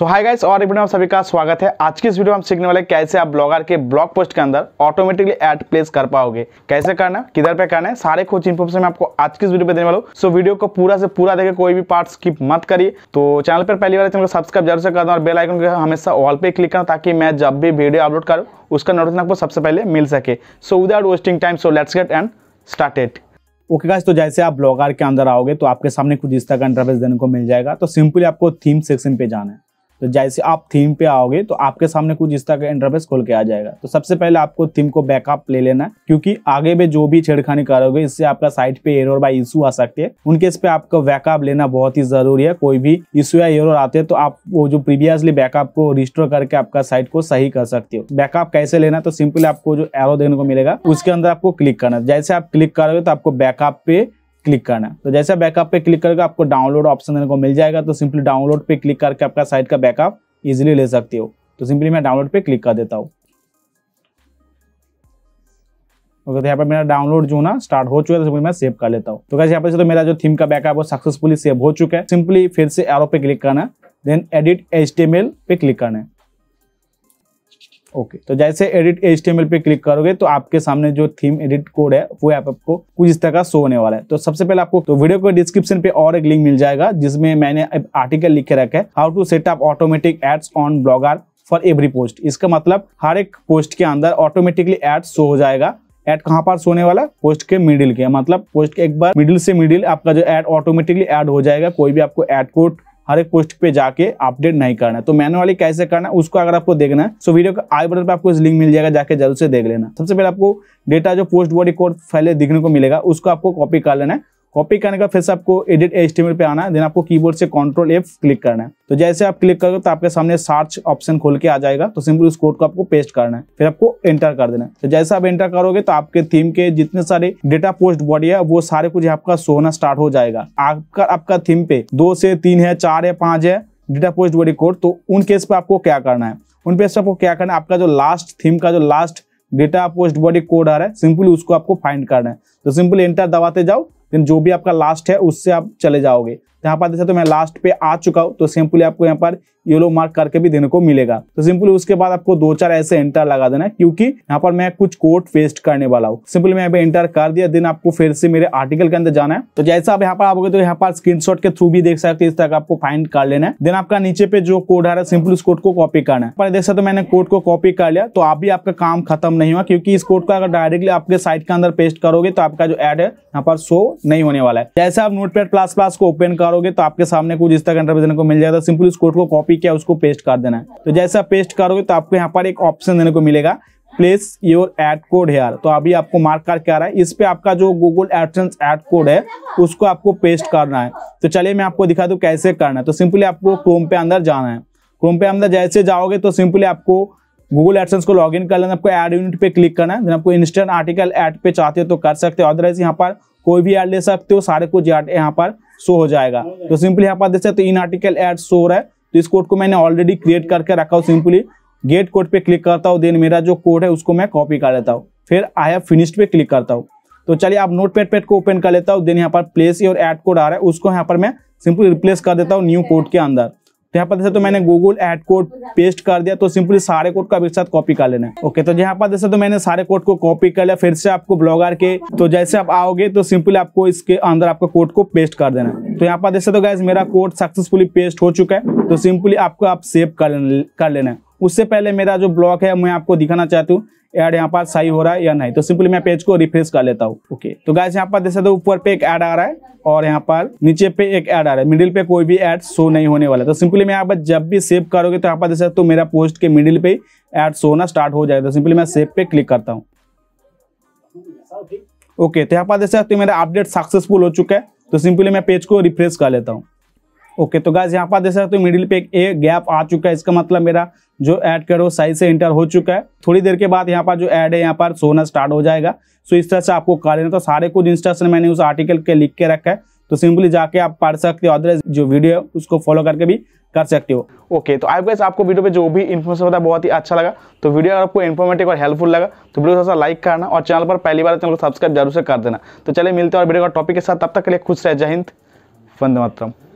सो hi guys और video में सभी का स्वागत है आज की इस वीडियो में हम सीखने वाले कैसे आप ब्लॉगर के ब्लॉग पोस्ट के अंदर ऑटोमेटिकली एड प्लेस कर पाओगे कैसे करना किधर पे करना है सारे कुछ इन्फॉर्मेशन मैं आपको आज की इस वीडियो पे देने वाला हूँ सो वीडियो को पूरा से पूरा देखे कोई भी पार्ट स्किप मत करिए तो चैनल पर पहली बार चैनल को सब्सक्राइब जरूर से कर और बेलाइकन को हमेशा ऑल पे क्लिक करना ताकि मैं जब भी वीडियो अपलोड करूँ उसका नोटिफिकेशन आपको सबसे पहले मिल सके so without wasting time so let's get and started okay guys तो जैसे आप ब्लॉगर के अंदर आओगे तो आपके सामने कुछ इस तरह का इंटरफेस देने को मिल जाएगा तो सिंपली आपको थीम सेक्शन पे जाना है तो जैसे आप थीम पे आओगे तो आपके सामने कुछ इस तरह का इंटरफेस खोल के आ जाएगा तो सबसे पहले आपको थीम को बैकअप ले लेना है क्योंकि आगे में जो भी छेड़खानी करोगे इससे आपका साइट पे एरर बाय इशू आ सकते हैं उनके इस पे आपको बैकअप लेना बहुत ही जरूरी है कोई भी इशू या एरर आते हैं तो आप वो जो प्रीवियसली बैकअप को रिस्टोर करके आपका साइट को सही कर सकते हो बैकअप कैसे लेना तो सिंपली आपको जो एरो देने को मिलेगा उसके अंदर आपको क्लिक करना जैसे आप क्लिक करोगे तो आपको बैकअप पे क्लिक करना है तो जैसे बैकअप पे क्लिक करके आपको डाउनलोड ऑप्शन देने को मिल जाएगा तो सिंपली डाउनलोड पे क्लिक करके आपका साइट का बैकअप इजिली ले सकते हो तो सिंपली मैं डाउनलोड पे क्लिक कर देता हूँ तो यहाँ पर मेरा डाउनलोड जो ना स्टार्ट हो चुका है तो मैं सेव कर लेता हूँ तो कैसे यहाँ पर तो मेरा जो थीम का बैकअप वो सक्सेसफुली सेव हो चुका है सिंपली फिर से एरो पे क्लिक करना है देन एडिट एच पे क्लिक करना है ओके तो जैसे एडिट एच पे क्लिक करोगे तो आपके सामने जो थीम एडिट कोड है वो ऐप आपको कुछ इस तरह का शो होने वाला है तो सबसे पहले आपको तो वीडियो को डिस्क्रिप्शन पे और एक लिंक मिल जाएगा जिसमें मैंने आर्टिकल लिख के रखा है how to set up automatic ads on Blogger for every post इसका मतलब हर एक पोस्ट के अंदर ऑटोमेटिकली एड शो हो जाएगा एड कहाँ पर सोने वाला पोस्ट के मिडिल के मतलब पोस्ट के एक बार मिडिल से मिडिल आपका जो एड ऑटोमेटिकली एड हो जाएगा कोई भी आपको एड कोड हर एक पोस्ट पे जाके अपडेट नहीं करना है तो मैनुअली कैसे करना है उसको अगर आपको देखना है तो वीडियो के आई बटन पे आपको लिंक मिल जाएगा जाके जरूर से देख लेना सबसे पहले आपको डेटा जो पोस्ट बॉडी कोड पहले दिखने को मिलेगा उसको आपको कॉपी कर लेना है कॉपी करने का फिर से आपको एडिट एस्टिमेट पे आना है देन आपको कीबोर्ड से कंट्रोल एफ क्लिक करना है तो जैसे आप क्लिक करोगे तो आपके सामने सर्च ऑप्शन खोल के आ जाएगा तो सिंपल उस कोड को आपको पेस्ट करना है फिर आपको एंटर कर देना है तो जैसे आप एंटर करोगे तो आपके थीम के जितने सारे डेटा पोस्ट बॉडी है वो सारे कुछ आपका सोना स्टार्ट हो जाएगा आपका आपका थीम पे दो से तीन है चार है पांच है डेटा पोस्ट बॉडी कोड तो उन केस पे आपको क्या करना है उन पे आपको क्या करना है आपका जो लास्ट थीम का जो last data post body code आ रहा है सिंपली उसको आपको फाइंड करना है तो सिंपल एंटर दबाते जाओ देन जो भी आपका लास्ट है उससे आप चले जाओगे तो यहाँ पर देखा तो मैं लास्ट पे आ चुका हूँ तो सिंपली आपको यहाँ पर येलो मार्क करके भी देने को मिलेगा तो सिंपली उसके बाद आपको दो चार ऐसे एंटर लगा देना है क्योंकि यहाँ पर मैं कुछ कोड पेस्ट करने वाला हूँ सिंपली मैं यहाँ एंटर कर दिया दिन आपको फिर से मेरे आर्टिकल के अंदर जाना है तो जैसा आप यहाँ पर आओगे तो यहाँ पर स्क्रीन के थ्रू भी देख सकते इस तरह आपको फाइंड कर लेना है देन आपका नीचे पे जो कोड आ रहा है सिंपल उस कोड को कॉपी करना है पर देख सकते तो मैंने कोड को कॉपी कर लिया तो अभी आपका काम खत्म नहीं हुआ क्योंकि इस कोड को अगर डायरेक्टली आपके साइट के अंदर पेस्ट करोगे तो आपका जो एड है यहाँ पर शो नहीं होने वाला है जैसे आप नोट पैड प्लस प्लस को ओपन करोगे तो आपके सामने कुछ इस तरह देने को मिल जाएगा सिंपल इस कोड को कॉपी किया उसको पेस्ट कर देना है तो जैसे आप पेस्ट करोगे तो आपको यहाँ पर एक ऑप्शन देने को मिलेगा place your ad code here तो अभी आपको मार्क कर क्या रहा है इस पे आपका जो गूगल एडसेंस एड कोड है उसको आपको पेस्ट करना है तो चलिए मैं आपको दिखा दूँ कैसे करना है तो सिंपली आपको क्रोम पे अंदर जाना है क्रोम पे अंदर जैसे जाओगे तो सिंपली आपको गूगल एडसेंस को लॉग इन कर लेना आपको एड यूनिट पे क्लिक करना है आपको इंस्टेंट आर्टिकल एड पे चाहते हो तो कर सकते हो अदरवाइज यहाँ पर कोई भी एड ले सकते हो सारे कुछ एड यहाँ पर शो हो जाएगा तो सिंपली यहाँ पर देख सकते तो हो इन आर्टिकल एड शो रहा है तो इस कोड को मैंने ऑलरेडी क्रिएट करके रखा हूँ सिंपली गेट कोड पे क्लिक करता हूँ देन मेरा जो कोड है उसको मैं कॉपी कर लेता हूँ फिर आई हैव फिनिश्ड पे क्लिक करता हूँ तो चलिए आप नोट पेड पेड को ओपन कर लेता हूँ देन यहाँ पर प्लेस और एड कोड आ रहा है उसको यहाँ पर मैं सिंपली रिप्लेस कर देता हूँ न्यू कोड के अंदर तो यहाँ पर जैसे तो मैंने गूगल एड कोड पेस्ट कर दिया तो सिंपली सारे कोड का भी साथ कॉपी कर लेना है ओके तो यहाँ पर जैसे तो मैंने सारे कोड को कॉपी कर लिया फिर से आपको ब्लॉगर के तो जैसे आप आओगे तो सिंपली आपको इसके अंदर आपका कोड को पेस्ट कर देना है तो यहाँ पर जैसे तो गैस मेरा कोड सक्सेसफुली पेस्ट हो चुका है तो सिंपली आपको आप सेव कर लेना है उससे पहले मेरा जो ब्लॉक है मैं आपको दिखाना चाहती हूँ एड यहाँ पर सही हो रहा है या नहीं तो सिंपली मैं पेज को रिफ्रेश कर लेता हूँ ओके तो गाइस यहाँ पर देख सकते ऊपर पे एक ऐड आ रहा है और यहाँ पर नीचे पे एक ऐड आ रहा है मिडिल पे कोई भी ऐड शो नहीं होने वाला तो सिंपली मैं यहाँ पर जब भी सेव करोगे तो यहाँ पर देख सकते तो मेरा पोस्ट के मिडिल पे एड शो होना स्टार्ट हो जाएगा तो सिंपली मैं सेव पे क्लिक करता हूँ ओके तो यहाँ पर देख सकते तो मेरा अपडेट सक्सेसफुल हो चुका है तो सिंपली मैं पेज को रिफ्रेश कर लेता हूँ ओके तो गाइज यहाँ पर देख सकते हो मिडिल पे एक ए गैप आ चुका है इसका मतलब मेरा जो ऐड करो साइज से इंटर हो चुका है थोड़ी देर के बाद यहाँ पर जो ऐड है यहाँ पर सोना स्टार्ट हो जाएगा सो इस तरह से आपको कर लेना तो सारे कुछ इंस्ट्रक्शन मैंने उस आर्टिकल के लिख के रखा है तो सिंपली जाके आप पढ़ सकते हो अदरवाइज जो वीडियो है उसको फॉलो करके भी कर सकते हो ओके तो आई गैस आपको वीडियो पे जो भी इन्फॉर्मेशन होता है बहुत ही अच्छा लगा तो वीडियो अगर आपको इन्फॉर्मेटिव और हेल्पफुल लगा तो वीडियो थोड़ा लाइक करना और चैनल पर पहली बार तो चैनल को सब्सक्राइब जरूर से कर देना तो चलिए मिलते हैं और वीडियो का टॉपिक के साथ तब तक के लिए खुश रहे जय हिंद वंदे मातरम